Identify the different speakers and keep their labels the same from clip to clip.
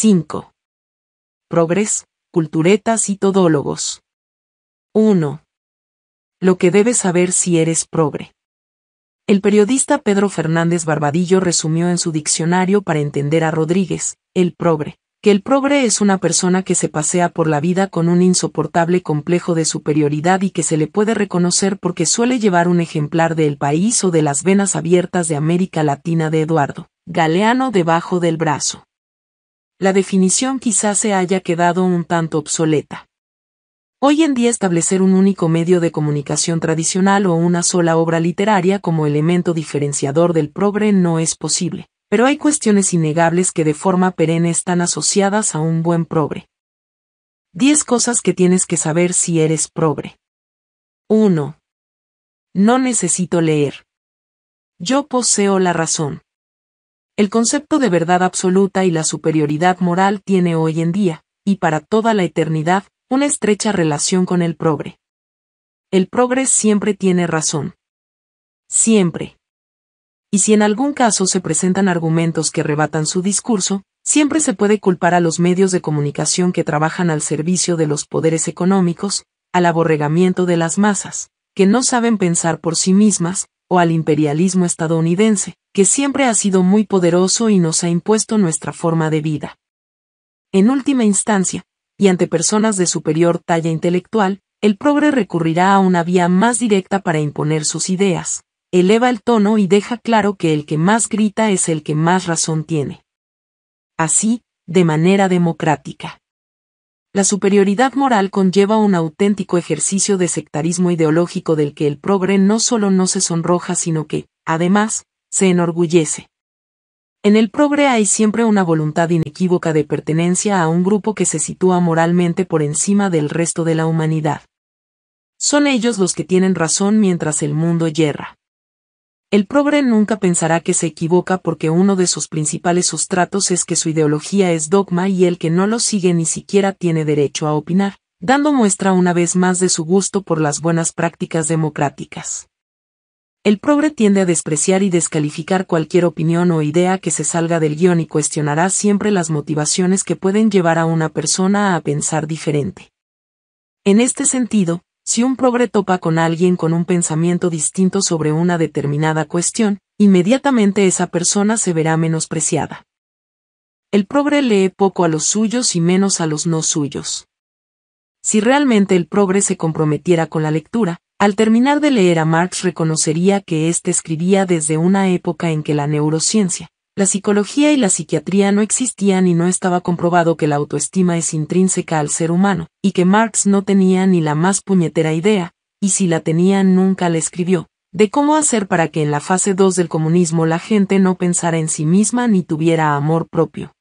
Speaker 1: 5. Progres, culturetas y todólogos. 1. Lo que debes saber si eres progre. El periodista Pedro Fernández Barbadillo resumió en su diccionario para entender a Rodríguez, el progre, que el progre es una persona que se pasea por la vida con un insoportable complejo de superioridad y que se le puede reconocer porque suele llevar un ejemplar del País o de las venas abiertas de América Latina de Eduardo Galeano debajo del brazo la definición quizás se haya quedado un tanto obsoleta. Hoy en día establecer un único medio de comunicación tradicional o una sola obra literaria como elemento diferenciador del progre no es posible, pero hay cuestiones innegables que de forma perenne están asociadas a un buen progre. Diez cosas que tienes que saber si eres progre. 1. No necesito leer. Yo poseo la razón. El concepto de verdad absoluta y la superioridad moral tiene hoy en día, y para toda la eternidad, una estrecha relación con el progre. El progre siempre tiene razón. Siempre. Y si en algún caso se presentan argumentos que rebatan su discurso, siempre se puede culpar a los medios de comunicación que trabajan al servicio de los poderes económicos, al aborregamiento de las masas, que no saben pensar por sí mismas, o al imperialismo estadounidense, que siempre ha sido muy poderoso y nos ha impuesto nuestra forma de vida. En última instancia, y ante personas de superior talla intelectual, el progre recurrirá a una vía más directa para imponer sus ideas, eleva el tono y deja claro que el que más grita es el que más razón tiene. Así, de manera democrática. La superioridad moral conlleva un auténtico ejercicio de sectarismo ideológico del que el progre no solo no se sonroja, sino que, además, se enorgullece. En el progre hay siempre una voluntad inequívoca de pertenencia a un grupo que se sitúa moralmente por encima del resto de la humanidad. Son ellos los que tienen razón mientras el mundo yerra. El progre nunca pensará que se equivoca porque uno de sus principales sustratos es que su ideología es dogma y el que no lo sigue ni siquiera tiene derecho a opinar, dando muestra una vez más de su gusto por las buenas prácticas democráticas. El progre tiende a despreciar y descalificar cualquier opinión o idea que se salga del guión y cuestionará siempre las motivaciones que pueden llevar a una persona a pensar diferente. En este sentido, si un progre topa con alguien con un pensamiento distinto sobre una determinada cuestión, inmediatamente esa persona se verá menospreciada. El progre lee poco a los suyos y menos a los no suyos. Si realmente el progre se comprometiera con la lectura, al terminar de leer a Marx reconocería que éste escribía desde una época en que la neurociencia, la psicología y la psiquiatría no existían y no estaba comprobado que la autoestima es intrínseca al ser humano, y que Marx no tenía ni la más puñetera idea, y si la tenía nunca la escribió, de cómo hacer para que en la fase 2 del comunismo la gente no pensara en sí misma ni tuviera amor propio.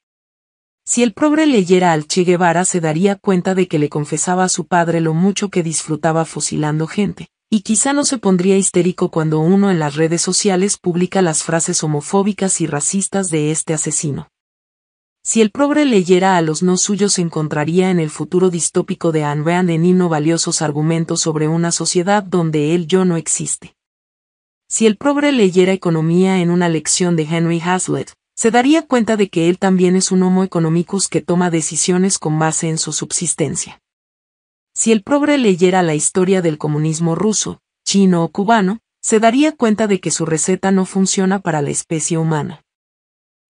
Speaker 1: Si el pobre leyera al Che Guevara se daría cuenta de que le confesaba a su padre lo mucho que disfrutaba fusilando gente, y quizá no se pondría histérico cuando uno en las redes sociales publica las frases homofóbicas y racistas de este asesino. Si el progre leyera a los no suyos encontraría en el futuro distópico de Anne Rand en valiosos argumentos sobre una sociedad donde él yo no existe. Si el pobre leyera Economía en una lección de Henry Hazlitt, se daría cuenta de que él también es un homo economicus que toma decisiones con base en su subsistencia. Si el progre leyera la historia del comunismo ruso, chino o cubano, se daría cuenta de que su receta no funciona para la especie humana.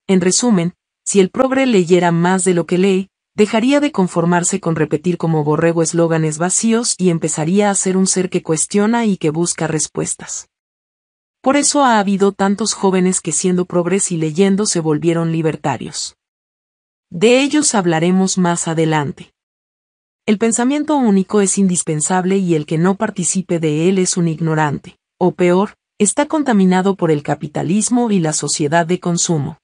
Speaker 1: En resumen, si el progre leyera más de lo que lee, dejaría de conformarse con repetir como borrego eslóganes vacíos y empezaría a ser un ser que cuestiona y que busca respuestas. Por eso ha habido tantos jóvenes que siendo progres y leyendo se volvieron libertarios. De ellos hablaremos más adelante. El pensamiento único es indispensable y el que no participe de él es un ignorante, o peor, está contaminado por el capitalismo y la sociedad de consumo.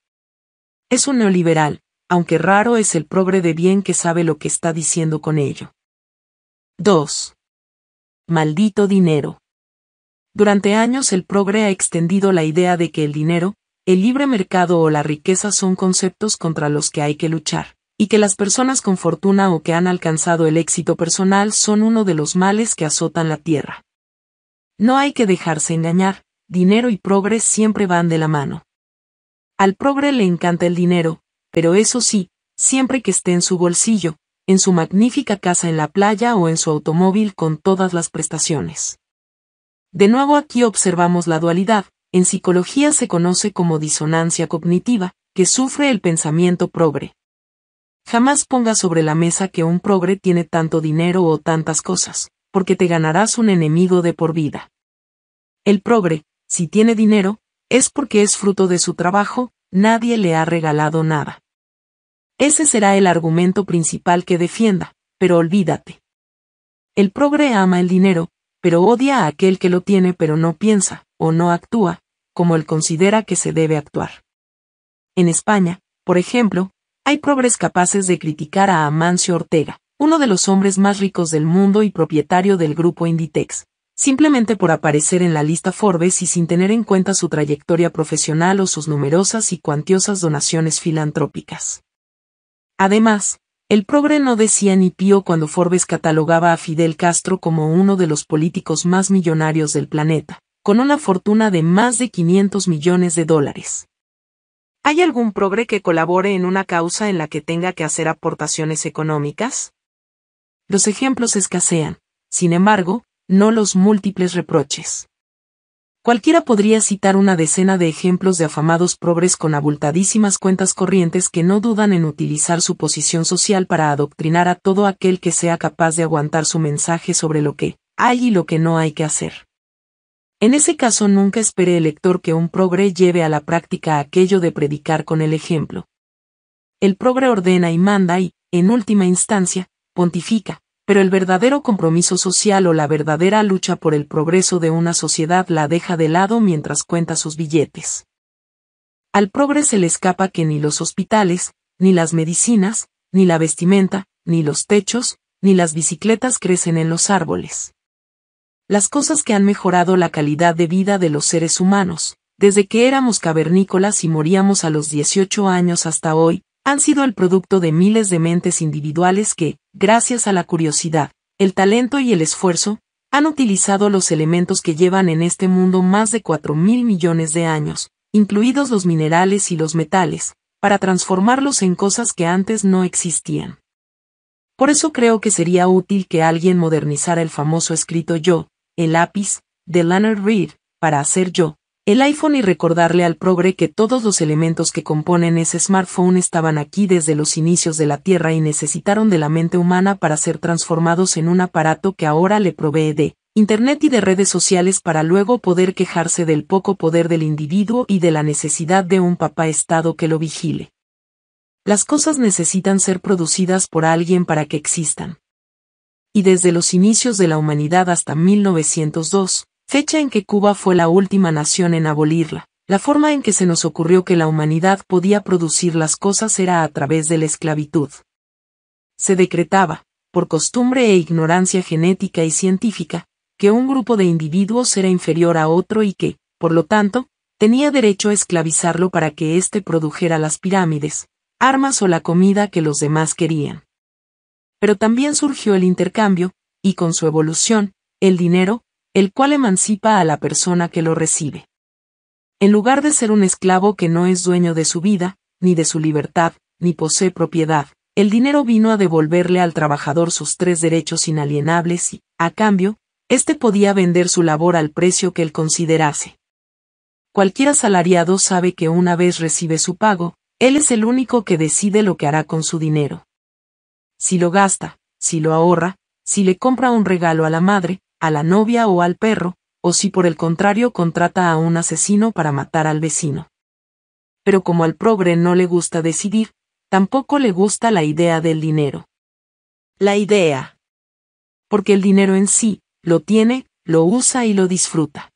Speaker 1: Es un neoliberal, aunque raro es el progre de bien que sabe lo que está diciendo con ello. 2. Maldito dinero. Durante años el progre ha extendido la idea de que el dinero, el libre mercado o la riqueza son conceptos contra los que hay que luchar, y que las personas con fortuna o que han alcanzado el éxito personal son uno de los males que azotan la tierra. No hay que dejarse engañar, dinero y progre siempre van de la mano. Al progre le encanta el dinero, pero eso sí, siempre que esté en su bolsillo, en su magnífica casa en la playa o en su automóvil con todas las prestaciones. De nuevo aquí observamos la dualidad, en psicología se conoce como disonancia cognitiva, que sufre el pensamiento progre. Jamás ponga sobre la mesa que un progre tiene tanto dinero o tantas cosas, porque te ganarás un enemigo de por vida. El progre, si tiene dinero, es porque es fruto de su trabajo, nadie le ha regalado nada. Ese será el argumento principal que defienda, pero olvídate. El progre ama el dinero, pero odia a aquel que lo tiene pero no piensa, o no actúa, como él considera que se debe actuar. En España, por ejemplo, hay progres capaces de criticar a Amancio Ortega, uno de los hombres más ricos del mundo y propietario del grupo Inditex, simplemente por aparecer en la lista Forbes y sin tener en cuenta su trayectoria profesional o sus numerosas y cuantiosas donaciones filantrópicas. Además, el progre no decía ni pío cuando Forbes catalogaba a Fidel Castro como uno de los políticos más millonarios del planeta, con una fortuna de más de 500 millones de dólares. ¿Hay algún progre que colabore en una causa en la que tenga que hacer aportaciones económicas? Los ejemplos escasean, sin embargo, no los múltiples reproches. Cualquiera podría citar una decena de ejemplos de afamados progres con abultadísimas cuentas corrientes que no dudan en utilizar su posición social para adoctrinar a todo aquel que sea capaz de aguantar su mensaje sobre lo que hay y lo que no hay que hacer. En ese caso nunca espere el lector que un progre lleve a la práctica aquello de predicar con el ejemplo. El progre ordena y manda y, en última instancia, pontifica, pero el verdadero compromiso social o la verdadera lucha por el progreso de una sociedad la deja de lado mientras cuenta sus billetes. Al progreso se le escapa que ni los hospitales, ni las medicinas, ni la vestimenta, ni los techos, ni las bicicletas crecen en los árboles. Las cosas que han mejorado la calidad de vida de los seres humanos, desde que éramos cavernícolas y moríamos a los 18 años hasta hoy, han sido el producto de miles de mentes individuales que, gracias a la curiosidad, el talento y el esfuerzo, han utilizado los elementos que llevan en este mundo más de cuatro mil millones de años, incluidos los minerales y los metales, para transformarlos en cosas que antes no existían. Por eso creo que sería útil que alguien modernizara el famoso escrito yo, el lápiz, de Leonard Reed, para hacer yo, el iPhone y recordarle al progre que todos los elementos que componen ese smartphone estaban aquí desde los inicios de la Tierra y necesitaron de la mente humana para ser transformados en un aparato que ahora le provee de Internet y de redes sociales para luego poder quejarse del poco poder del individuo y de la necesidad de un papá Estado que lo vigile. Las cosas necesitan ser producidas por alguien para que existan. Y desde los inicios de la humanidad hasta 1902, fecha en que Cuba fue la última nación en abolirla. La forma en que se nos ocurrió que la humanidad podía producir las cosas era a través de la esclavitud. Se decretaba, por costumbre e ignorancia genética y científica, que un grupo de individuos era inferior a otro y que, por lo tanto, tenía derecho a esclavizarlo para que éste produjera las pirámides, armas o la comida que los demás querían. Pero también surgió el intercambio, y con su evolución, el dinero, el cual emancipa a la persona que lo recibe. En lugar de ser un esclavo que no es dueño de su vida, ni de su libertad, ni posee propiedad, el dinero vino a devolverle al trabajador sus tres derechos inalienables y, a cambio, éste podía vender su labor al precio que él considerase. Cualquier asalariado sabe que una vez recibe su pago, él es el único que decide lo que hará con su dinero. Si lo gasta, si lo ahorra, si le compra un regalo a la madre, a la novia o al perro, o si por el contrario contrata a un asesino para matar al vecino. Pero como al pobre no le gusta decidir, tampoco le gusta la idea del dinero. La idea. Porque el dinero en sí, lo tiene, lo usa y lo disfruta.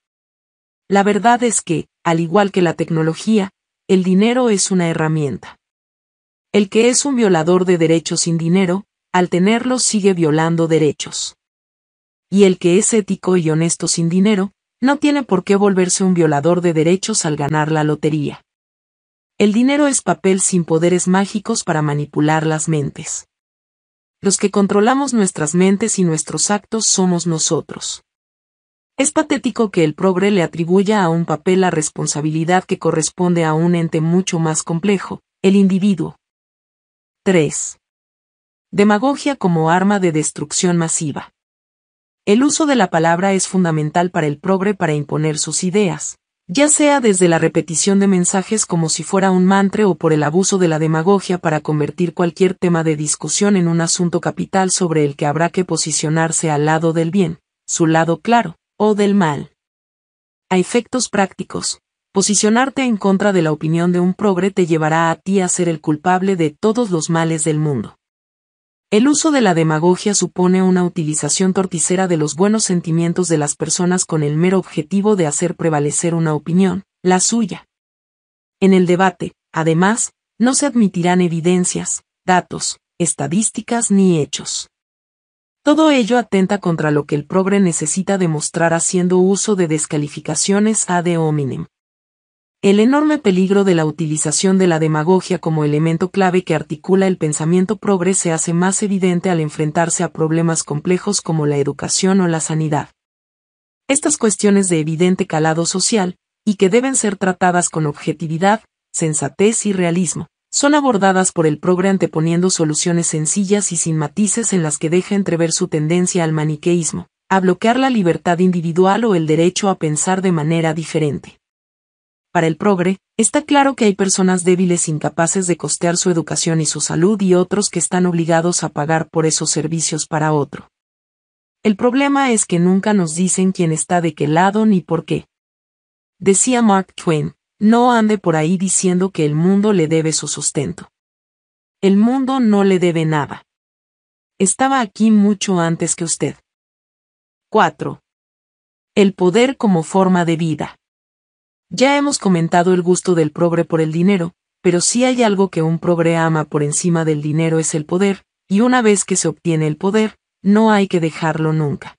Speaker 1: La verdad es que, al igual que la tecnología, el dinero es una herramienta. El que es un violador de derechos sin dinero, al tenerlo sigue violando derechos y el que es ético y honesto sin dinero, no tiene por qué volverse un violador de derechos al ganar la lotería. El dinero es papel sin poderes mágicos para manipular las mentes. Los que controlamos nuestras mentes y nuestros actos somos nosotros. Es patético que el progre le atribuya a un papel la responsabilidad que corresponde a un ente mucho más complejo, el individuo. 3. Demagogia como arma de destrucción masiva el uso de la palabra es fundamental para el progre para imponer sus ideas, ya sea desde la repetición de mensajes como si fuera un mantre o por el abuso de la demagogia para convertir cualquier tema de discusión en un asunto capital sobre el que habrá que posicionarse al lado del bien, su lado claro, o del mal. A efectos prácticos, posicionarte en contra de la opinión de un progre te llevará a ti a ser el culpable de todos los males del mundo. El uso de la demagogia supone una utilización torticera de los buenos sentimientos de las personas con el mero objetivo de hacer prevalecer una opinión, la suya. En el debate, además, no se admitirán evidencias, datos, estadísticas ni hechos. Todo ello atenta contra lo que el progre necesita demostrar haciendo uso de descalificaciones ad hominem, el enorme peligro de la utilización de la demagogia como elemento clave que articula el pensamiento progre se hace más evidente al enfrentarse a problemas complejos como la educación o la sanidad. Estas cuestiones de evidente calado social, y que deben ser tratadas con objetividad, sensatez y realismo, son abordadas por el progre anteponiendo soluciones sencillas y sin matices en las que deja entrever su tendencia al maniqueísmo, a bloquear la libertad individual o el derecho a pensar de manera diferente. Para el progre, está claro que hay personas débiles incapaces de costear su educación y su salud y otros que están obligados a pagar por esos servicios para otro. El problema es que nunca nos dicen quién está de qué lado ni por qué. Decía Mark Twain, no ande por ahí diciendo que el mundo le debe su sustento. El mundo no le debe nada. Estaba aquí mucho antes que usted. 4. El poder como forma de vida. Ya hemos comentado el gusto del pobre por el dinero, pero si hay algo que un pobre ama por encima del dinero es el poder, y una vez que se obtiene el poder, no hay que dejarlo nunca.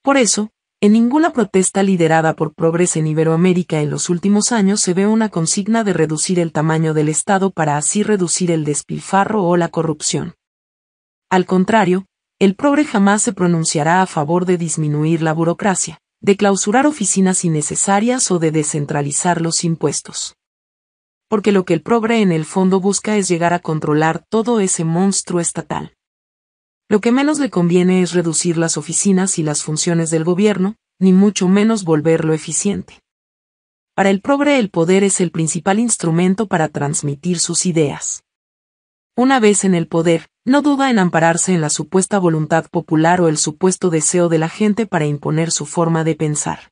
Speaker 1: Por eso, en ninguna protesta liderada por progres en Iberoamérica en los últimos años se ve una consigna de reducir el tamaño del Estado para así reducir el despilfarro o la corrupción. Al contrario, el pobre jamás se pronunciará a favor de disminuir la burocracia, de clausurar oficinas innecesarias o de descentralizar los impuestos. Porque lo que el progre en el fondo busca es llegar a controlar todo ese monstruo estatal. Lo que menos le conviene es reducir las oficinas y las funciones del gobierno, ni mucho menos volverlo eficiente. Para el progre el poder es el principal instrumento para transmitir sus ideas. Una vez en el poder, no duda en ampararse en la supuesta voluntad popular o el supuesto deseo de la gente para imponer su forma de pensar.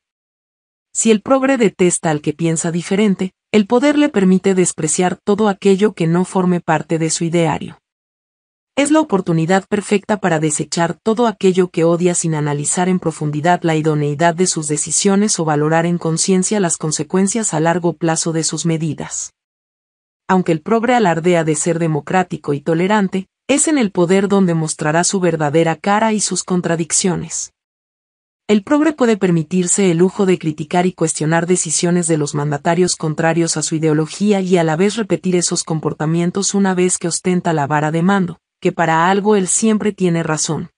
Speaker 1: Si el progre detesta al que piensa diferente, el poder le permite despreciar todo aquello que no forme parte de su ideario. Es la oportunidad perfecta para desechar todo aquello que odia sin analizar en profundidad la idoneidad de sus decisiones o valorar en conciencia las consecuencias a largo plazo de sus medidas. Aunque el progre alardea de ser democrático y tolerante, es en el poder donde mostrará su verdadera cara y sus contradicciones. El progre puede permitirse el lujo de criticar y cuestionar decisiones de los mandatarios contrarios a su ideología y a la vez repetir esos comportamientos una vez que ostenta la vara de mando, que para algo él siempre tiene razón.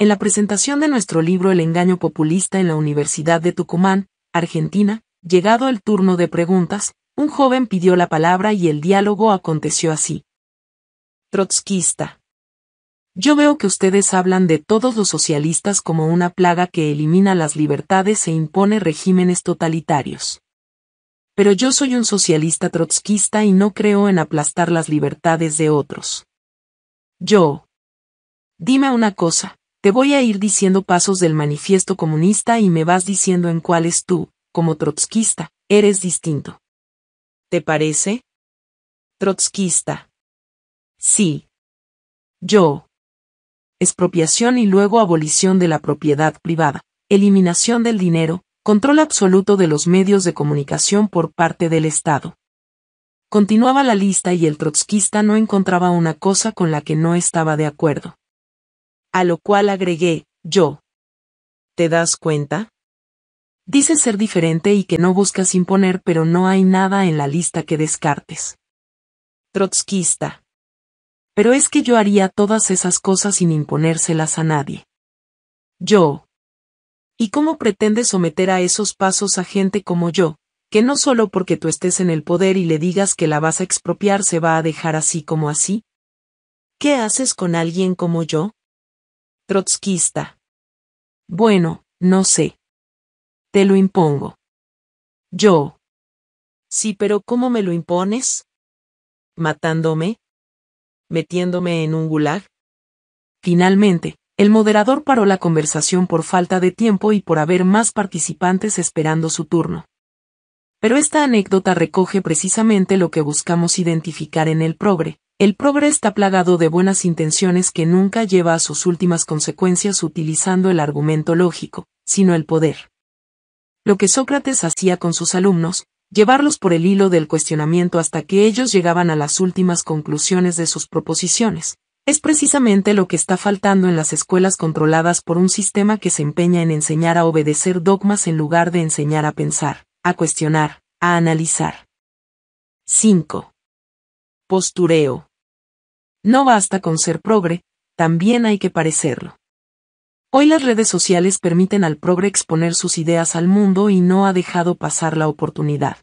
Speaker 1: En la presentación de nuestro libro El engaño populista en la Universidad de Tucumán, Argentina, llegado el turno de preguntas, un joven pidió la palabra y el diálogo aconteció así. Trotskista. Yo veo que ustedes hablan de todos los socialistas como una plaga que elimina las libertades e impone regímenes totalitarios. Pero yo soy un socialista trotskista y no creo en aplastar las libertades de otros. Yo. Dime una cosa, te voy a ir diciendo pasos del manifiesto comunista y me vas diciendo en cuáles tú, como trotskista, eres distinto. ¿Te parece? Trotskista. Sí. Yo. Expropiación y luego abolición de la propiedad privada. Eliminación del dinero, control absoluto de los medios de comunicación por parte del Estado. Continuaba la lista y el trotskista no encontraba una cosa con la que no estaba de acuerdo. A lo cual agregué, yo. ¿Te das cuenta? Dice ser diferente y que no buscas imponer, pero no hay nada en la lista que descartes. Trotskista pero es que yo haría todas esas cosas sin imponérselas a nadie. Yo. ¿Y cómo pretende someter a esos pasos a gente como yo, que no solo porque tú estés en el poder y le digas que la vas a expropiar se va a dejar así como así? ¿Qué haces con alguien como yo? Trotskista. Bueno, no sé. Te lo impongo. Yo. Sí, pero ¿cómo me lo impones? ¿Matándome? metiéndome en un gulag? Finalmente, el moderador paró la conversación por falta de tiempo y por haber más participantes esperando su turno. Pero esta anécdota recoge precisamente lo que buscamos identificar en el progre. El progre está plagado de buenas intenciones que nunca lleva a sus últimas consecuencias utilizando el argumento lógico, sino el poder. Lo que Sócrates hacía con sus alumnos, llevarlos por el hilo del cuestionamiento hasta que ellos llegaban a las últimas conclusiones de sus proposiciones. Es precisamente lo que está faltando en las escuelas controladas por un sistema que se empeña en enseñar a obedecer dogmas en lugar de enseñar a pensar, a cuestionar, a analizar. 5. Postureo. No basta con ser progre, también hay que parecerlo. Hoy las redes sociales permiten al progre exponer sus ideas al mundo y no ha dejado pasar la oportunidad.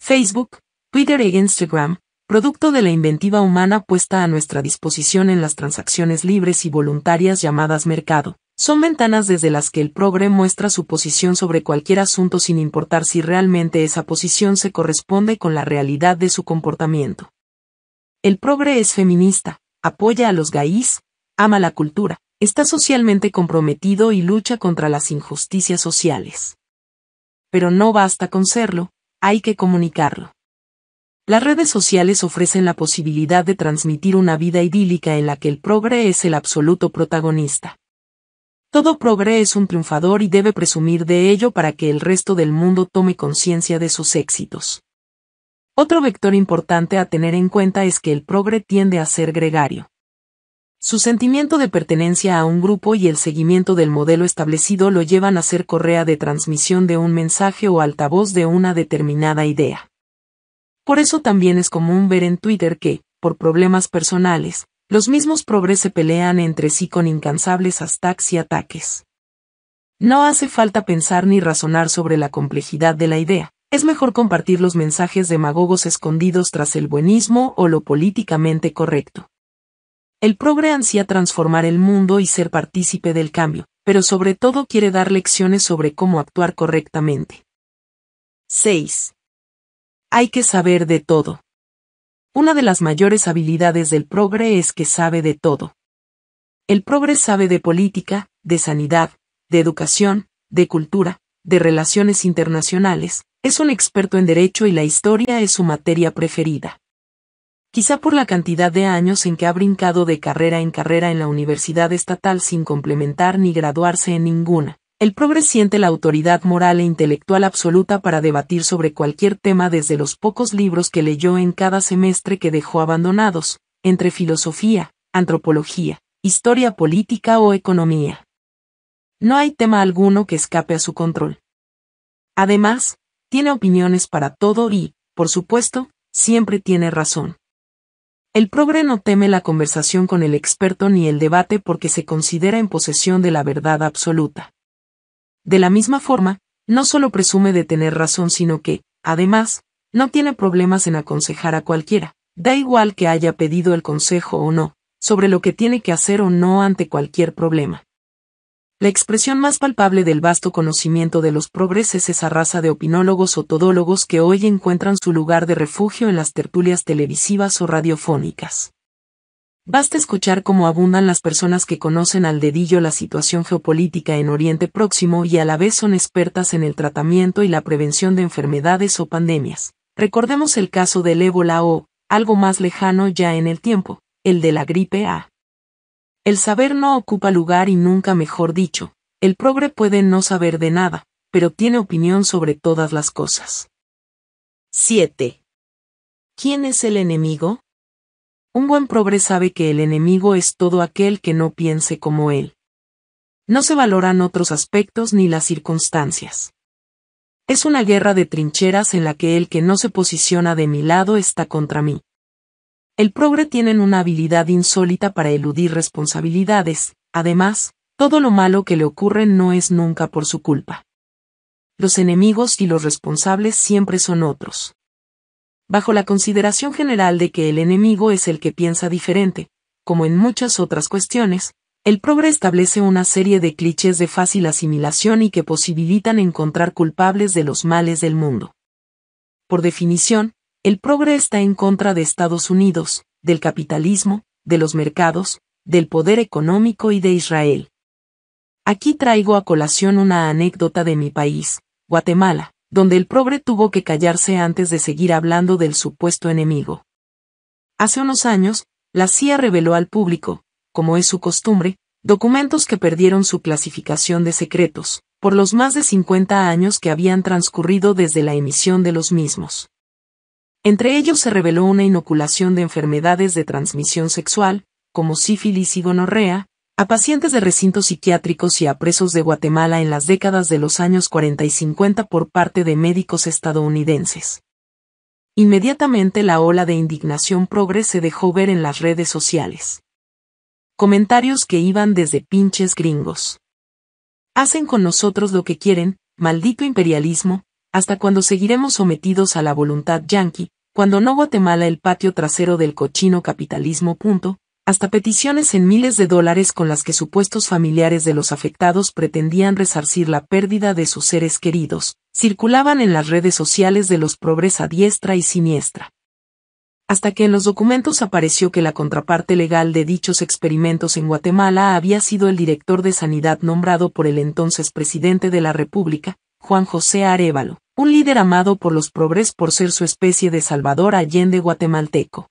Speaker 1: Facebook, Twitter e Instagram, producto de la inventiva humana puesta a nuestra disposición en las transacciones libres y voluntarias llamadas mercado, son ventanas desde las que el progre muestra su posición sobre cualquier asunto sin importar si realmente esa posición se corresponde con la realidad de su comportamiento. El progre es feminista, apoya a los gays, ama la cultura, está socialmente comprometido y lucha contra las injusticias sociales. Pero no basta con serlo, hay que comunicarlo. Las redes sociales ofrecen la posibilidad de transmitir una vida idílica en la que el progre es el absoluto protagonista. Todo progre es un triunfador y debe presumir de ello para que el resto del mundo tome conciencia de sus éxitos. Otro vector importante a tener en cuenta es que el progre tiende a ser gregario. Su sentimiento de pertenencia a un grupo y el seguimiento del modelo establecido lo llevan a ser correa de transmisión de un mensaje o altavoz de una determinada idea. Por eso también es común ver en Twitter que, por problemas personales, los mismos progres se pelean entre sí con incansables hashtags y ataques. No hace falta pensar ni razonar sobre la complejidad de la idea, es mejor compartir los mensajes demagogos escondidos tras el buenismo o lo políticamente correcto. El progre ansía transformar el mundo y ser partícipe del cambio, pero sobre todo quiere dar lecciones sobre cómo actuar correctamente. 6. Hay que saber de todo. Una de las mayores habilidades del progre es que sabe de todo. El progre sabe de política, de sanidad, de educación, de cultura, de relaciones internacionales, es un experto en derecho y la historia es su materia preferida quizá por la cantidad de años en que ha brincado de carrera en carrera en la universidad estatal sin complementar ni graduarse en ninguna. El progres siente la autoridad moral e intelectual absoluta para debatir sobre cualquier tema desde los pocos libros que leyó en cada semestre que dejó abandonados, entre filosofía, antropología, historia política o economía. No hay tema alguno que escape a su control. Además, tiene opiniones para todo y, por supuesto, siempre tiene razón. El progre no teme la conversación con el experto ni el debate porque se considera en posesión de la verdad absoluta. De la misma forma, no solo presume de tener razón sino que, además, no tiene problemas en aconsejar a cualquiera, da igual que haya pedido el consejo o no, sobre lo que tiene que hacer o no ante cualquier problema. La expresión más palpable del vasto conocimiento de los progres es esa raza de opinólogos o todólogos que hoy encuentran su lugar de refugio en las tertulias televisivas o radiofónicas. Basta escuchar cómo abundan las personas que conocen al dedillo la situación geopolítica en Oriente Próximo y a la vez son expertas en el tratamiento y la prevención de enfermedades o pandemias. Recordemos el caso del ébola o, algo más lejano ya en el tiempo, el de la gripe A. El saber no ocupa lugar y nunca mejor dicho, el progre puede no saber de nada, pero tiene opinión sobre todas las cosas. 7. ¿Quién es el enemigo? Un buen progre sabe que el enemigo es todo aquel que no piense como él. No se valoran otros aspectos ni las circunstancias. Es una guerra de trincheras en la que el que no se posiciona de mi lado está contra mí. El progre tienen una habilidad insólita para eludir responsabilidades, además, todo lo malo que le ocurre no es nunca por su culpa. Los enemigos y los responsables siempre son otros. Bajo la consideración general de que el enemigo es el que piensa diferente, como en muchas otras cuestiones, el progre establece una serie de clichés de fácil asimilación y que posibilitan encontrar culpables de los males del mundo. Por definición, el progre está en contra de Estados Unidos, del capitalismo, de los mercados, del poder económico y de Israel. Aquí traigo a colación una anécdota de mi país, Guatemala, donde el progre tuvo que callarse antes de seguir hablando del supuesto enemigo. Hace unos años, la CIA reveló al público, como es su costumbre, documentos que perdieron su clasificación de secretos, por los más de 50 años que habían transcurrido desde la emisión de los mismos. Entre ellos se reveló una inoculación de enfermedades de transmisión sexual, como sífilis y gonorrea, a pacientes de recintos psiquiátricos y a presos de Guatemala en las décadas de los años 40 y 50 por parte de médicos estadounidenses. Inmediatamente la ola de indignación progre se dejó ver en las redes sociales. Comentarios que iban desde pinches gringos. Hacen con nosotros lo que quieren, maldito imperialismo, hasta cuando seguiremos sometidos a la voluntad yanqui, cuando no Guatemala el patio trasero del cochino capitalismo. hasta peticiones en miles de dólares con las que supuestos familiares de los afectados pretendían resarcir la pérdida de sus seres queridos, circulaban en las redes sociales de los progres a diestra y siniestra. Hasta que en los documentos apareció que la contraparte legal de dichos experimentos en Guatemala había sido el director de sanidad nombrado por el entonces presidente de la República, Juan José Arevalo, un líder amado por los progres por ser su especie de Salvador Allende guatemalteco.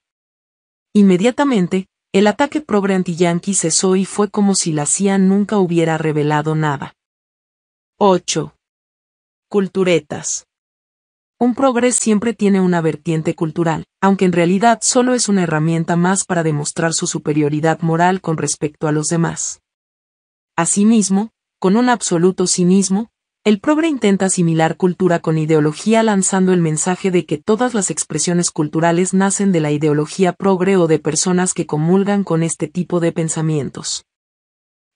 Speaker 1: Inmediatamente, el ataque progre anti-Yanqui cesó y fue como si la CIA nunca hubiera revelado nada. 8. Culturetas. Un progres siempre tiene una vertiente cultural, aunque en realidad solo es una herramienta más para demostrar su superioridad moral con respecto a los demás. Asimismo, con un absoluto cinismo, el progre intenta asimilar cultura con ideología lanzando el mensaje de que todas las expresiones culturales nacen de la ideología progre o de personas que comulgan con este tipo de pensamientos.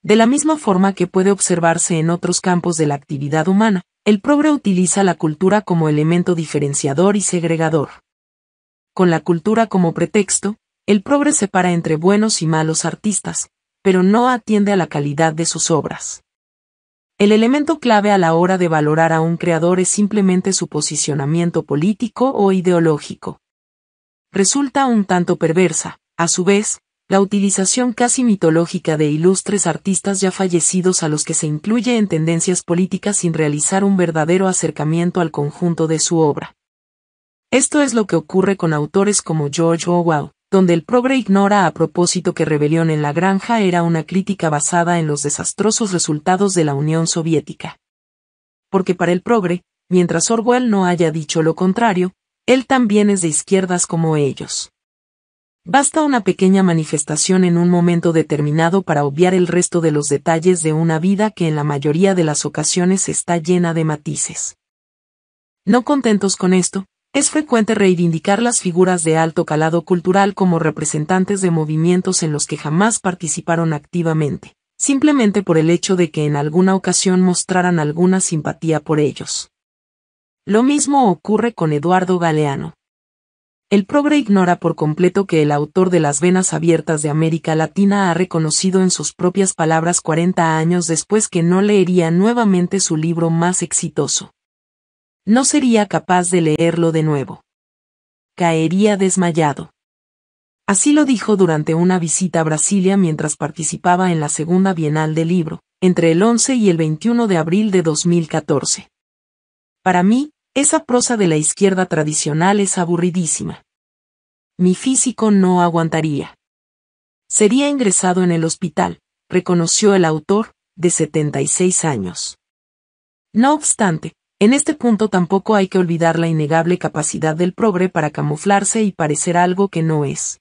Speaker 1: De la misma forma que puede observarse en otros campos de la actividad humana, el progre utiliza la cultura como elemento diferenciador y segregador. Con la cultura como pretexto, el progre separa entre buenos y malos artistas, pero no atiende a la calidad de sus obras. El elemento clave a la hora de valorar a un creador es simplemente su posicionamiento político o ideológico. Resulta un tanto perversa, a su vez, la utilización casi mitológica de ilustres artistas ya fallecidos a los que se incluye en tendencias políticas sin realizar un verdadero acercamiento al conjunto de su obra. Esto es lo que ocurre con autores como George Orwell, donde el progre ignora a propósito que Rebelión en la Granja era una crítica basada en los desastrosos resultados de la Unión Soviética. Porque para el progre, mientras Orwell no haya dicho lo contrario, él también es de izquierdas como ellos. Basta una pequeña manifestación en un momento determinado para obviar el resto de los detalles de una vida que en la mayoría de las ocasiones está llena de matices. No contentos con esto, es frecuente reivindicar las figuras de alto calado cultural como representantes de movimientos en los que jamás participaron activamente, simplemente por el hecho de que en alguna ocasión mostraran alguna simpatía por ellos. Lo mismo ocurre con Eduardo Galeano. El progre ignora por completo que el autor de Las Venas Abiertas de América Latina ha reconocido en sus propias palabras 40 años después que no leería nuevamente su libro más exitoso. No sería capaz de leerlo de nuevo. Caería desmayado. Así lo dijo durante una visita a Brasilia mientras participaba en la segunda Bienal del Libro, entre el 11 y el 21 de abril de 2014. Para mí, esa prosa de la izquierda tradicional es aburridísima. Mi físico no aguantaría. Sería ingresado en el hospital, reconoció el autor, de 76 años. No obstante, en este punto tampoco hay que olvidar la innegable capacidad del progre para camuflarse y parecer algo que no es.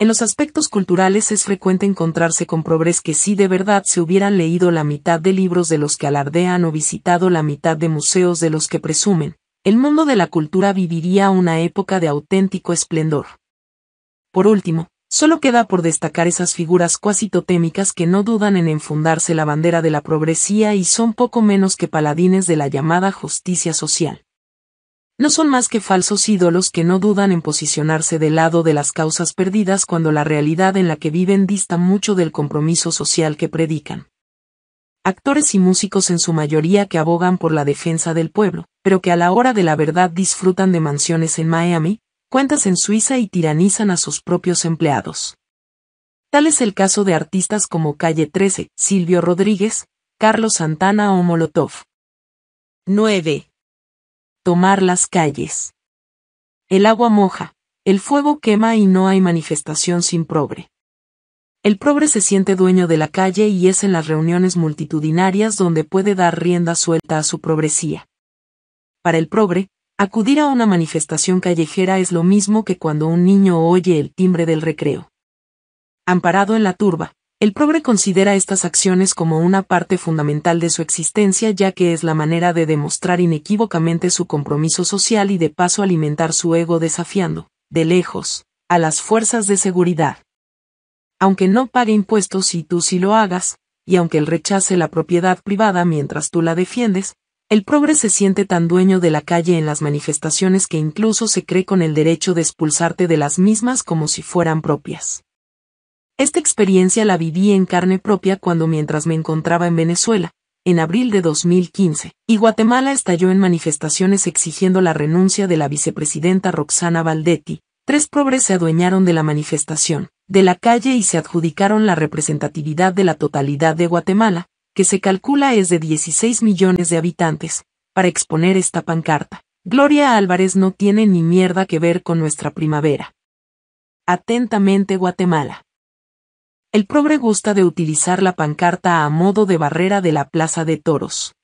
Speaker 1: En los aspectos culturales es frecuente encontrarse con progres que si de verdad se hubieran leído la mitad de libros de los que alardean o visitado la mitad de museos de los que presumen, el mundo de la cultura viviría una época de auténtico esplendor. Por último, Solo queda por destacar esas figuras cuasi totémicas que no dudan en enfundarse la bandera de la progresía y son poco menos que paladines de la llamada justicia social. No son más que falsos ídolos que no dudan en posicionarse del lado de las causas perdidas cuando la realidad en la que viven dista mucho del compromiso social que predican. Actores y músicos en su mayoría que abogan por la defensa del pueblo, pero que a la hora de la verdad disfrutan de mansiones en Miami, cuentas en Suiza y tiranizan a sus propios empleados. Tal es el caso de artistas como Calle 13, Silvio Rodríguez, Carlos Santana o Molotov. 9. Tomar las calles. El agua moja, el fuego quema y no hay manifestación sin progre. El progre se siente dueño de la calle y es en las reuniones multitudinarias donde puede dar rienda suelta a su progresía. Para el progre, Acudir a una manifestación callejera es lo mismo que cuando un niño oye el timbre del recreo. Amparado en la turba, el pobre considera estas acciones como una parte fundamental de su existencia ya que es la manera de demostrar inequívocamente su compromiso social y de paso alimentar su ego desafiando, de lejos, a las fuerzas de seguridad. Aunque no pague impuestos y tú sí lo hagas, y aunque él rechace la propiedad privada mientras tú la defiendes, el progre se siente tan dueño de la calle en las manifestaciones que incluso se cree con el derecho de expulsarte de las mismas como si fueran propias. Esta experiencia la viví en carne propia cuando mientras me encontraba en Venezuela, en abril de 2015, y Guatemala estalló en manifestaciones exigiendo la renuncia de la vicepresidenta Roxana Valdetti, tres progres se adueñaron de la manifestación, de la calle y se adjudicaron la representatividad de la totalidad de Guatemala, que se calcula es de 16 millones de habitantes, para exponer esta pancarta. Gloria Álvarez no tiene ni mierda que ver con nuestra primavera. Atentamente Guatemala. El pobre gusta de utilizar la pancarta a modo de barrera de la Plaza de Toros.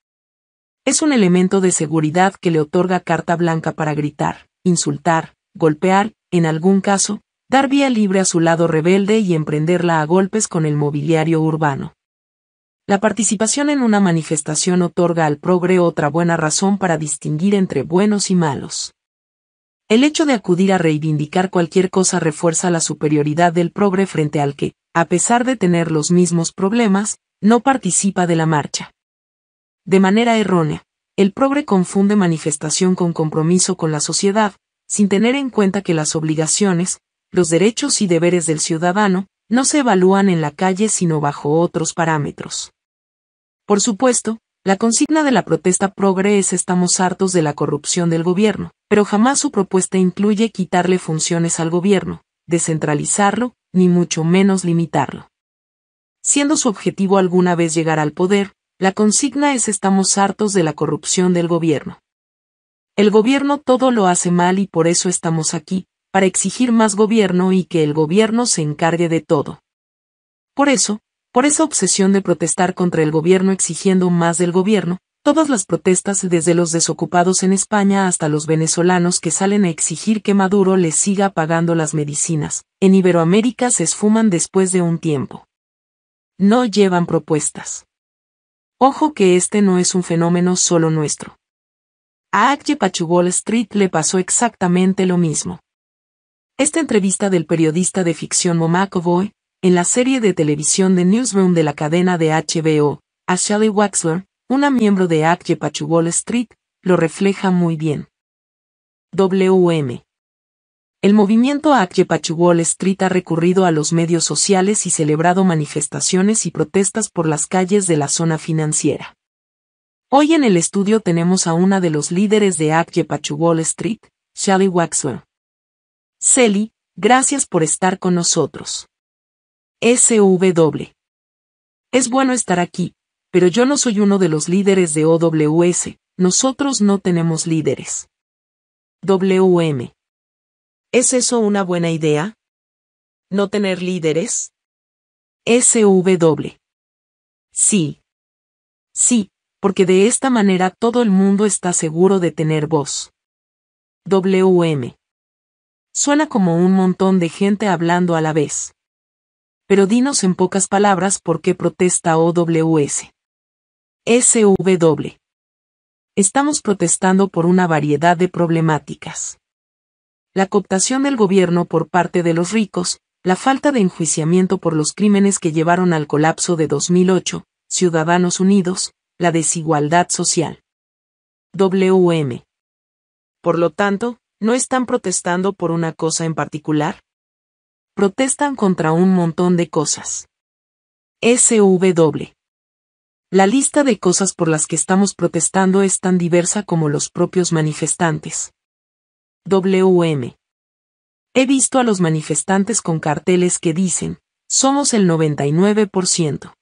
Speaker 1: Es un elemento de seguridad que le otorga carta blanca para gritar, insultar, golpear, en algún caso, dar vía libre a su lado rebelde y emprenderla a golpes con el mobiliario urbano. La participación en una manifestación otorga al progre otra buena razón para distinguir entre buenos y malos. El hecho de acudir a reivindicar cualquier cosa refuerza la superioridad del progre frente al que, a pesar de tener los mismos problemas, no participa de la marcha. De manera errónea, el progre confunde manifestación con compromiso con la sociedad, sin tener en cuenta que las obligaciones, los derechos y deberes del ciudadano, no se evalúan en la calle sino bajo otros parámetros. Por supuesto, la consigna de la protesta progre es estamos hartos de la corrupción del gobierno, pero jamás su propuesta incluye quitarle funciones al gobierno, descentralizarlo, ni mucho menos limitarlo. Siendo su objetivo alguna vez llegar al poder, la consigna es estamos hartos de la corrupción del gobierno. El gobierno todo lo hace mal y por eso estamos aquí, para exigir más gobierno y que el gobierno se encargue de todo. Por eso, por esa obsesión de protestar contra el gobierno exigiendo más del gobierno, todas las protestas desde los desocupados en España hasta los venezolanos que salen a exigir que Maduro les siga pagando las medicinas, en Iberoamérica se esfuman después de un tiempo. No llevan propuestas. Ojo que este no es un fenómeno solo nuestro. A Akje Wall Street le pasó exactamente lo mismo. Esta entrevista del periodista de ficción Momakovoy, en la serie de televisión de Newsroom de la cadena de HBO, a Shelley Waxler, una miembro de ACJPACHU Wall Street, lo refleja muy bien. WM. El movimiento ACJPACHU Wall Street ha recurrido a los medios sociales y celebrado manifestaciones y protestas por las calles de la zona financiera. Hoy en el estudio tenemos a una de los líderes de ACJPACHU Wall Street, Shelley Waxler. Sally, gracias por estar con nosotros. SW. Es bueno estar aquí, pero yo no soy uno de los líderes de OWS, nosotros no tenemos líderes. WM. ¿Es eso una buena idea? ¿No tener líderes? SW. Sí. Sí, porque de esta manera todo el mundo está seguro de tener voz. WM. Suena como un montón de gente hablando a la vez pero dinos en pocas palabras por qué protesta OWS. SW. Estamos protestando por una variedad de problemáticas. La cooptación del gobierno por parte de los ricos, la falta de enjuiciamiento por los crímenes que llevaron al colapso de 2008, Ciudadanos Unidos, la desigualdad social. WM. Por lo tanto, ¿no están protestando por una cosa en particular? protestan contra un montón de cosas. SW. La lista de cosas por las que estamos protestando es tan diversa como los propios manifestantes. WM. He visto a los manifestantes con carteles que dicen, somos el 99%.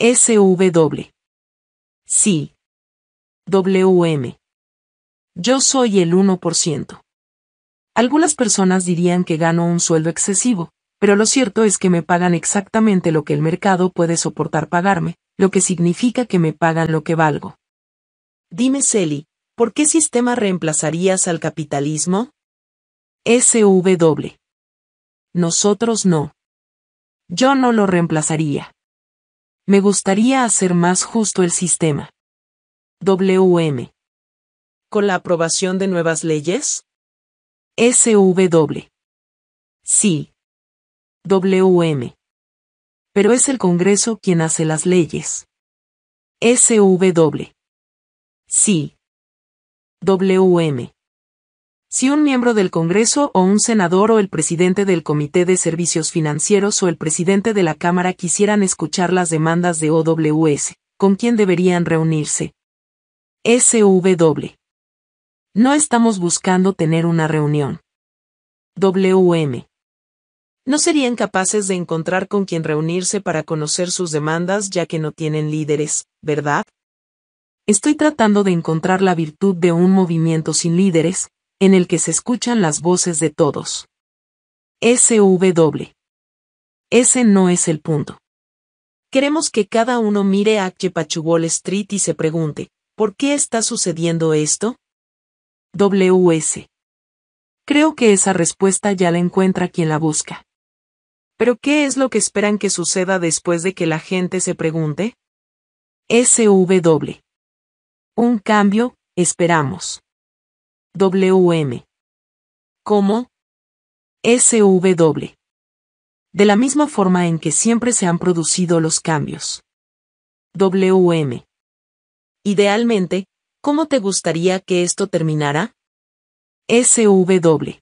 Speaker 1: SW. Sí. WM. Yo soy el 1%. Algunas personas dirían que gano un sueldo excesivo, pero lo cierto es que me pagan exactamente lo que el mercado puede soportar pagarme, lo que significa que me pagan lo que valgo. Dime, Celi, ¿por qué sistema reemplazarías al capitalismo? SW. Nosotros no. Yo no lo reemplazaría. Me gustaría hacer más justo el sistema. WM. ¿Con la aprobación de nuevas leyes? SW. Sí. WM. Pero es el Congreso quien hace las leyes. SW. Sí. WM. Si un miembro del Congreso o un senador o el presidente del Comité de Servicios Financieros o el presidente de la Cámara quisieran escuchar las demandas de OWS, ¿con quién deberían reunirse? SW. No estamos buscando tener una reunión. WM. No serían capaces de encontrar con quien reunirse para conocer sus demandas ya que no tienen líderes, ¿verdad? Estoy tratando de encontrar la virtud de un movimiento sin líderes, en el que se escuchan las voces de todos. SW. Ese no es el punto. Queremos que cada uno mire a Chepachugol Street y se pregunte, ¿por qué está sucediendo esto? WS. Creo que esa respuesta ya la encuentra quien la busca. Pero ¿qué es lo que esperan que suceda después de que la gente se pregunte? SW. Un cambio, esperamos. WM. ¿Cómo? SW. De la misma forma en que siempre se han producido los cambios. WM. Idealmente, ¿Cómo te gustaría que esto terminara? SW.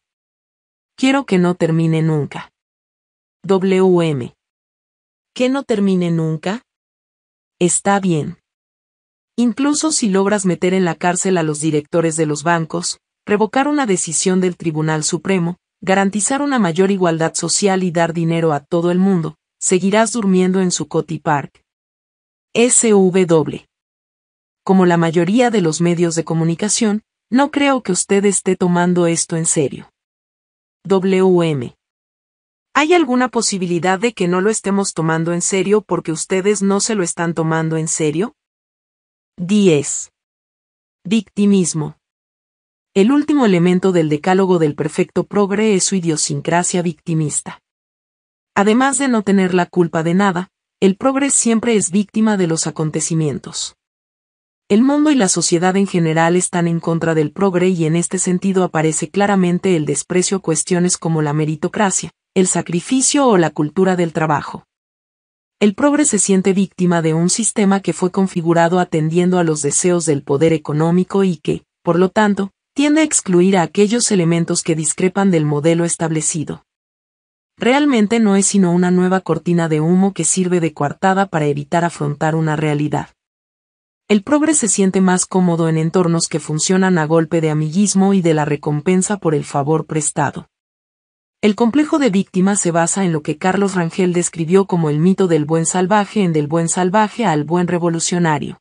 Speaker 1: Quiero que no termine nunca. WM. ¿Que no termine nunca? Está bien. Incluso si logras meter en la cárcel a los directores de los bancos, revocar una decisión del Tribunal Supremo, garantizar una mayor igualdad social y dar dinero a todo el mundo, seguirás durmiendo en su Coti Park. SW como la mayoría de los medios de comunicación, no creo que usted esté tomando esto en serio. WM. ¿Hay alguna posibilidad de que no lo estemos tomando en serio porque ustedes no se lo están tomando en serio? 10. Victimismo. El último elemento del decálogo del perfecto progre es su idiosincrasia victimista. Además de no tener la culpa de nada, el progre siempre es víctima de los acontecimientos. El mundo y la sociedad en general están en contra del progre y en este sentido aparece claramente el desprecio a cuestiones como la meritocracia, el sacrificio o la cultura del trabajo. El progre se siente víctima de un sistema que fue configurado atendiendo a los deseos del poder económico y que, por lo tanto, tiende a excluir a aquellos elementos que discrepan del modelo establecido. Realmente no es sino una nueva cortina de humo que sirve de coartada para evitar afrontar una realidad. El progre se siente más cómodo en entornos que funcionan a golpe de amiguismo y de la recompensa por el favor prestado. El complejo de víctima se basa en lo que Carlos Rangel describió como el mito del buen salvaje en del buen salvaje al buen revolucionario.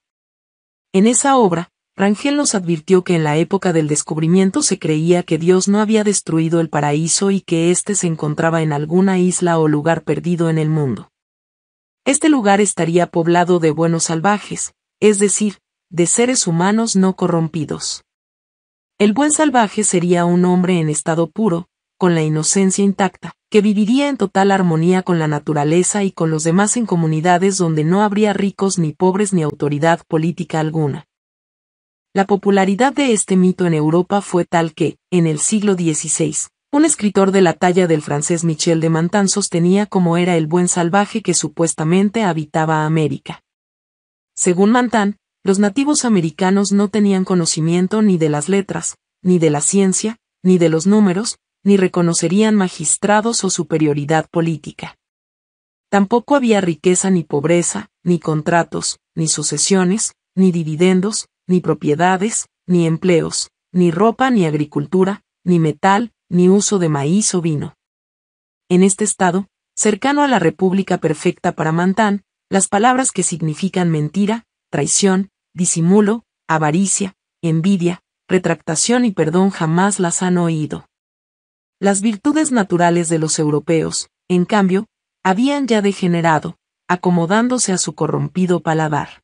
Speaker 1: En esa obra, Rangel nos advirtió que en la época del descubrimiento se creía que Dios no había destruido el paraíso y que éste se encontraba en alguna isla o lugar perdido en el mundo. Este lugar estaría poblado de buenos salvajes, es decir, de seres humanos no corrompidos. El buen salvaje sería un hombre en estado puro, con la inocencia intacta, que viviría en total armonía con la naturaleza y con los demás en comunidades donde no habría ricos ni pobres ni autoridad política alguna. La popularidad de este mito en Europa fue tal que, en el siglo XVI, un escritor de la talla del francés Michel de Mantan sostenía cómo era el buen salvaje que supuestamente habitaba América. Según Mantán, los nativos americanos no tenían conocimiento ni de las letras, ni de la ciencia, ni de los números, ni reconocerían magistrados o superioridad política. Tampoco había riqueza ni pobreza, ni contratos, ni sucesiones, ni dividendos, ni propiedades, ni empleos, ni ropa ni agricultura, ni metal, ni uso de maíz o vino. En este estado, cercano a la República Perfecta para Mantán, las palabras que significan mentira, traición, disimulo, avaricia, envidia, retractación y perdón jamás las han oído. Las virtudes naturales de los europeos, en cambio, habían ya degenerado, acomodándose a su corrompido paladar.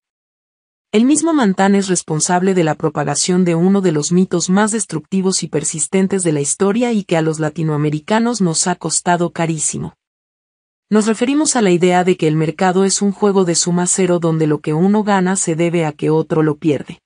Speaker 1: El mismo Mantán es responsable de la propagación de uno de los mitos más destructivos y persistentes de la historia y que a los latinoamericanos nos ha costado carísimo. Nos referimos a la idea de que el mercado es un juego de suma cero donde lo que uno gana se debe a que otro lo pierde.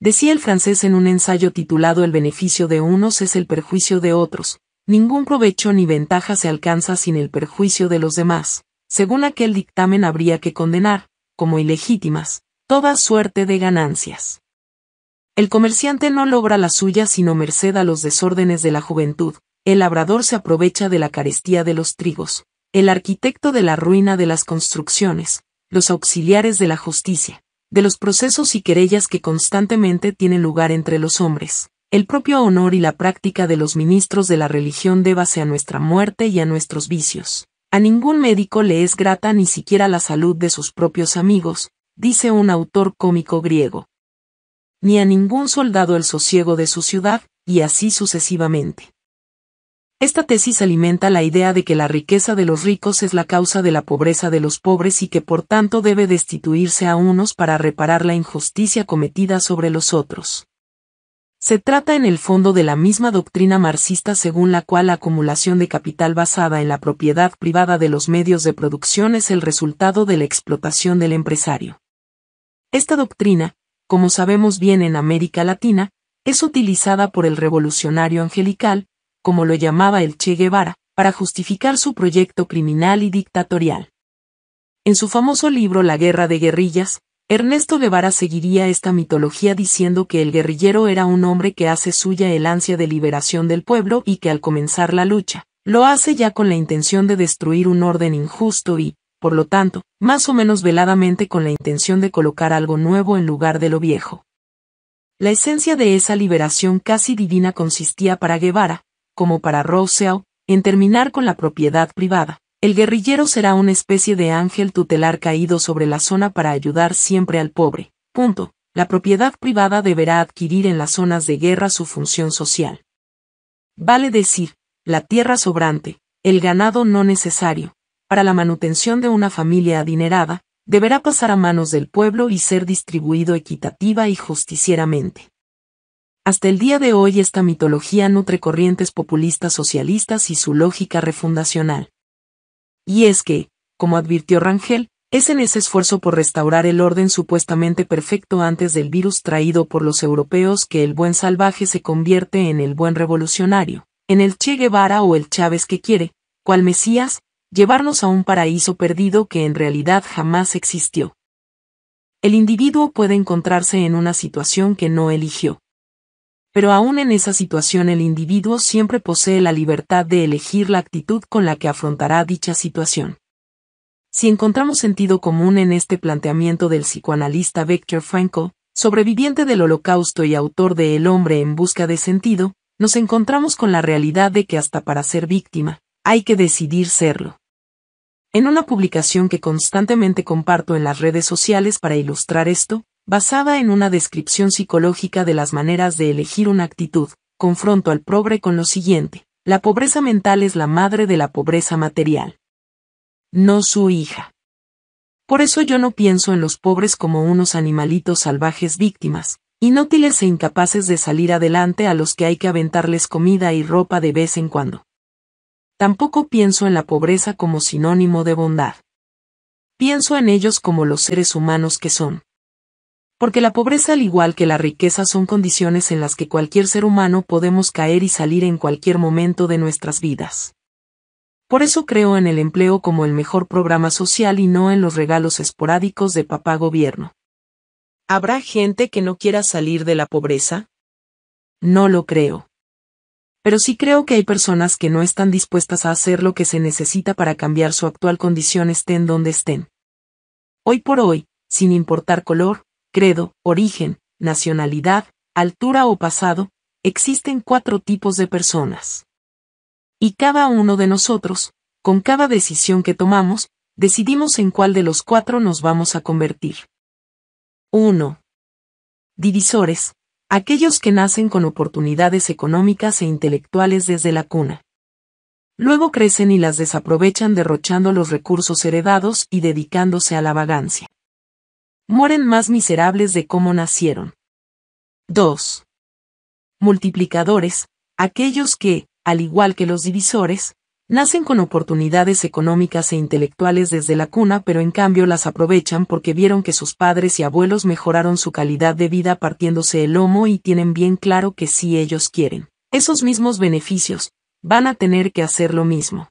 Speaker 1: Decía el francés en un ensayo titulado El beneficio de unos es el perjuicio de otros, ningún provecho ni ventaja se alcanza sin el perjuicio de los demás. Según aquel dictamen habría que condenar, como ilegítimas, toda suerte de ganancias. El comerciante no logra la suya sino merced a los desórdenes de la juventud, el labrador se aprovecha de la carestía de los trigos, el arquitecto de la ruina de las construcciones, los auxiliares de la justicia, de los procesos y querellas que constantemente tienen lugar entre los hombres. El propio honor y la práctica de los ministros de la religión débase a nuestra muerte y a nuestros vicios. A ningún médico le es grata ni siquiera la salud de sus propios amigos, dice un autor cómico griego. Ni a ningún soldado el sosiego de su ciudad, y así sucesivamente. Esta tesis alimenta la idea de que la riqueza de los ricos es la causa de la pobreza de los pobres y que por tanto debe destituirse a unos para reparar la injusticia cometida sobre los otros. Se trata en el fondo de la misma doctrina marxista según la cual la acumulación de capital basada en la propiedad privada de los medios de producción es el resultado de la explotación del empresario. Esta doctrina, como sabemos bien en América Latina, es utilizada por el revolucionario angelical, como lo llamaba el Che Guevara, para justificar su proyecto criminal y dictatorial. En su famoso libro La Guerra de Guerrillas, Ernesto Guevara seguiría esta mitología diciendo que el guerrillero era un hombre que hace suya el ansia de liberación del pueblo y que al comenzar la lucha, lo hace ya con la intención de destruir un orden injusto y, por lo tanto, más o menos veladamente con la intención de colocar algo nuevo en lugar de lo viejo. La esencia de esa liberación casi divina consistía para Guevara, como para Rousseau, en terminar con la propiedad privada. El guerrillero será una especie de ángel tutelar caído sobre la zona para ayudar siempre al pobre. Punto. La propiedad privada deberá adquirir en las zonas de guerra su función social. Vale decir, la tierra sobrante, el ganado no necesario, para la manutención de una familia adinerada, deberá pasar a manos del pueblo y ser distribuido equitativa y justicieramente. Hasta el día de hoy esta mitología nutre corrientes populistas socialistas y su lógica refundacional. Y es que, como advirtió Rangel, es en ese esfuerzo por restaurar el orden supuestamente perfecto antes del virus traído por los europeos que el buen salvaje se convierte en el buen revolucionario, en el Che Guevara o el Chávez que quiere, cual Mesías, llevarnos a un paraíso perdido que en realidad jamás existió. El individuo puede encontrarse en una situación que no eligió, pero aún en esa situación el individuo siempre posee la libertad de elegir la actitud con la que afrontará dicha situación. Si encontramos sentido común en este planteamiento del psicoanalista Viktor Frankl, sobreviviente del holocausto y autor de El hombre en busca de sentido, nos encontramos con la realidad de que hasta para ser víctima, hay que decidir serlo. En una publicación que constantemente comparto en las redes sociales para ilustrar esto, basada en una descripción psicológica de las maneras de elegir una actitud, confronto al pobre con lo siguiente, la pobreza mental es la madre de la pobreza material. No su hija. Por eso yo no pienso en los pobres como unos animalitos salvajes víctimas, inútiles e incapaces de salir adelante a los que hay que aventarles comida y ropa de vez en cuando. Tampoco pienso en la pobreza como sinónimo de bondad. Pienso en ellos como los seres humanos que son, porque la pobreza al igual que la riqueza son condiciones en las que cualquier ser humano podemos caer y salir en cualquier momento de nuestras vidas. Por eso creo en el empleo como el mejor programa social y no en los regalos esporádicos de papá gobierno. ¿Habrá gente que no quiera salir de la pobreza? No lo creo. Pero sí creo que hay personas que no están dispuestas a hacer lo que se necesita para cambiar su actual condición estén donde estén. Hoy por hoy, sin importar color, credo, origen, nacionalidad, altura o pasado, existen cuatro tipos de personas. Y cada uno de nosotros, con cada decisión que tomamos, decidimos en cuál de los cuatro nos vamos a convertir. 1. Divisores. Aquellos que nacen con oportunidades económicas e intelectuales desde la cuna. Luego crecen y las desaprovechan derrochando los recursos heredados y dedicándose a la vagancia. Mueren más miserables de cómo nacieron. 2. Multiplicadores, aquellos que, al igual que los divisores, nacen con oportunidades económicas e intelectuales desde la cuna, pero en cambio las aprovechan porque vieron que sus padres y abuelos mejoraron su calidad de vida partiéndose el lomo y tienen bien claro que si ellos quieren esos mismos beneficios, van a tener que hacer lo mismo.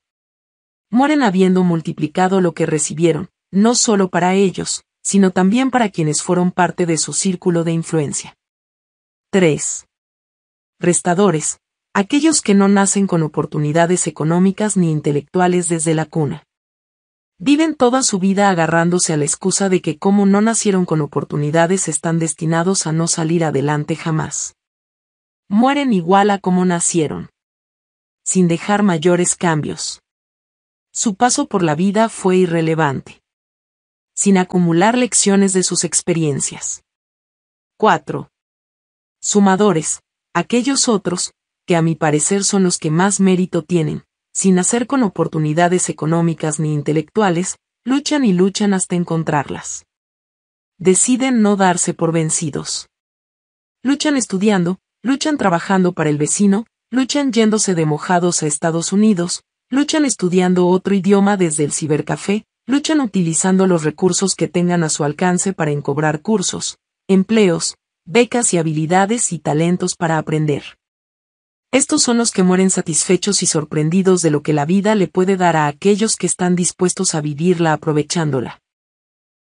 Speaker 1: Mueren habiendo multiplicado lo que recibieron, no solo para ellos, sino también para quienes fueron parte de su círculo de influencia. 3. Restadores, aquellos que no nacen con oportunidades económicas ni intelectuales desde la cuna. Viven toda su vida agarrándose a la excusa de que como no nacieron con oportunidades están destinados a no salir adelante jamás. Mueren igual a como nacieron. Sin dejar mayores cambios. Su paso por la vida fue irrelevante sin acumular lecciones de sus experiencias. 4. Sumadores, aquellos otros, que a mi parecer son los que más mérito tienen, sin hacer con oportunidades económicas ni intelectuales, luchan y luchan hasta encontrarlas. Deciden no darse por vencidos. Luchan estudiando, luchan trabajando para el vecino, luchan yéndose de mojados a Estados Unidos, luchan estudiando otro idioma desde el cibercafé, luchan utilizando los recursos que tengan a su alcance para encobrar cursos, empleos, becas y habilidades y talentos para aprender. Estos son los que mueren satisfechos y sorprendidos de lo que la vida le puede dar a aquellos que están dispuestos a vivirla aprovechándola.